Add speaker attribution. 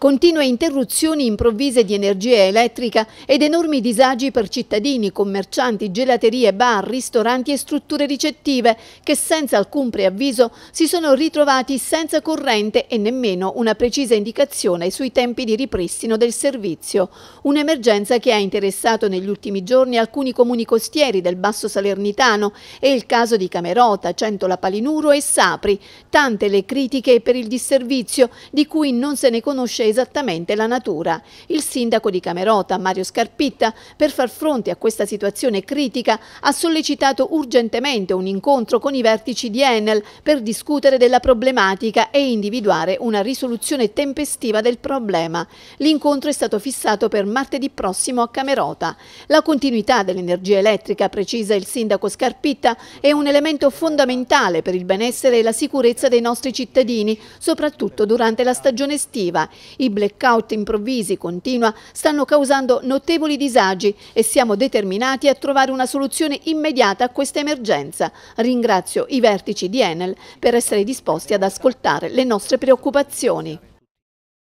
Speaker 1: Continue interruzioni improvvise di energia elettrica ed enormi disagi per cittadini, commercianti, gelaterie, bar, ristoranti e strutture ricettive che senza alcun preavviso si sono ritrovati senza corrente e nemmeno una precisa indicazione sui tempi di ripristino del servizio. Un'emergenza che ha interessato negli ultimi giorni alcuni comuni costieri del Basso Salernitano e il caso di Camerota, Centola Palinuro e Sapri. Tante le critiche per il disservizio di cui non se ne conosce esattamente la natura. Il sindaco di Camerota, Mario Scarpitta, per far fronte a questa situazione critica, ha sollecitato urgentemente un incontro con i vertici di Enel per discutere della problematica e individuare una risoluzione tempestiva del problema. L'incontro è stato fissato per martedì prossimo a Camerota. La continuità dell'energia elettrica, precisa il sindaco Scarpitta, è un elemento fondamentale per il benessere e la sicurezza dei nostri cittadini, soprattutto durante la stagione estiva. I blackout improvvisi, continua, stanno causando notevoli disagi e siamo determinati a trovare una soluzione immediata a questa emergenza. Ringrazio i vertici di Enel per essere disposti ad ascoltare le nostre preoccupazioni.